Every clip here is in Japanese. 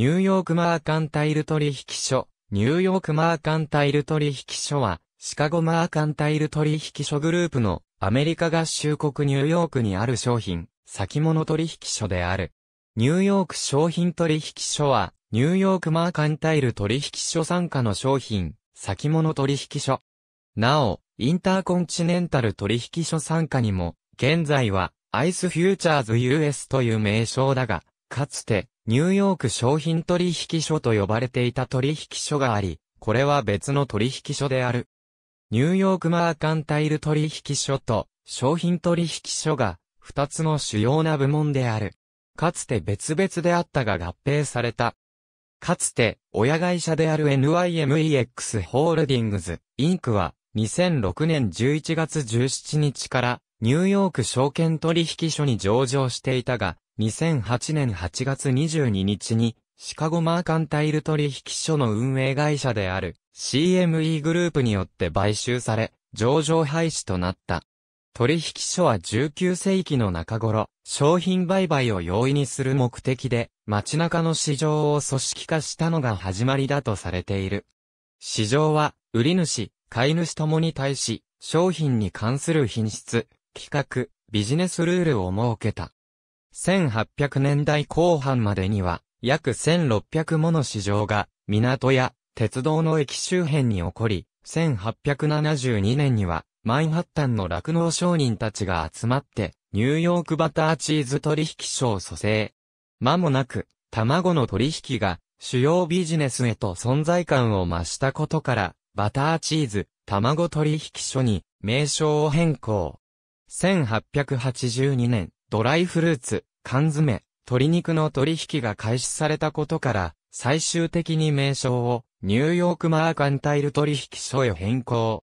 ニューヨークマーカンタイル取引所。ニューヨークマーカンタイル取引所は、シカゴマーカンタイル取引所グループのアメリカ合衆国ニューヨークにある商品、先物取引所である。ニューヨーク商品取引所は、ニューヨークマーカンタイル取引所傘下の商品、先物取引所。なお、インターコンチネンタル取引所傘下にも、現在は、アイスフューチャーズ US という名称だが、かつて、ニューヨーク商品取引所と呼ばれていた取引所があり、これは別の取引所である。ニューヨークマーカンタイル取引所と商品取引所が二つの主要な部門である。かつて別々であったが合併された。かつて、親会社である NYMEX ホールディングズ、インクは、2006年11月17日から、ニューヨーク証券取引所に上場していたが、2008年8月22日に、シカゴマーカンタイル取引所の運営会社である CME グループによって買収され、上場廃止となった。取引所は19世紀の中頃、商品売買を容易にする目的で、街中の市場を組織化したのが始まりだとされている。市場は、売り主、買い主ともに対し、商品に関する品質、企画、ビジネスルールを設けた。1800年代後半までには、約1600もの市場が、港や鉄道の駅周辺に起こり、1872年には、マンハッタンの落農商人たちが集まって、ニューヨークバターチーズ取引所を蘇生。間もなく、卵の取引が、主要ビジネスへと存在感を増したことから、バターチーズ、卵取引所に、名称を変更。1882年、ドライフルーツ、缶詰、鶏肉の取引が開始されたことから、最終的に名称をニューヨークマーカンタイル取引所へ変更。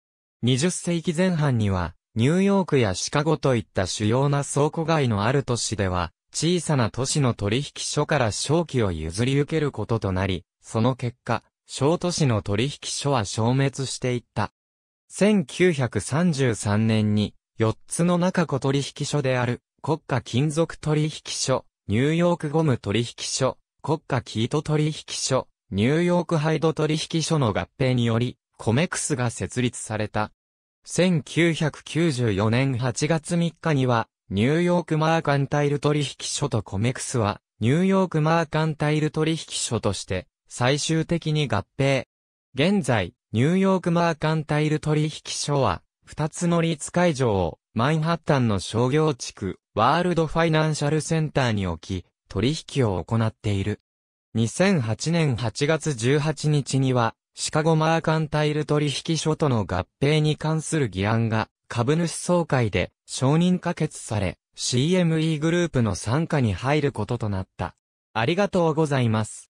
20世紀前半には、ニューヨークやシカゴといった主要な倉庫街のある都市では、小さな都市の取引所から商機を譲り受けることとなり、その結果、小都市の取引所は消滅していった。1933年に、4つの中古取引所である、国家金属取引所、ニューヨークゴム取引所、国家キート取引所、ニューヨークハイド取引所の合併により、コメクスが設立された。1994年8月3日には、ニューヨークマーカンタイル取引所とコメクスは、ニューヨークマーカンタイル取引所として、最終的に合併。現在、ニューヨークマーカンタイル取引所は、二つの立会場を、マインハッタンの商業地区、ワールドファイナンシャルセンターに置き、取引を行っている。2008年8月18日には、シカゴマーカンタイル取引所との合併に関する議案が、株主総会で承認可決され、CME グループの参加に入ることとなった。ありがとうございます。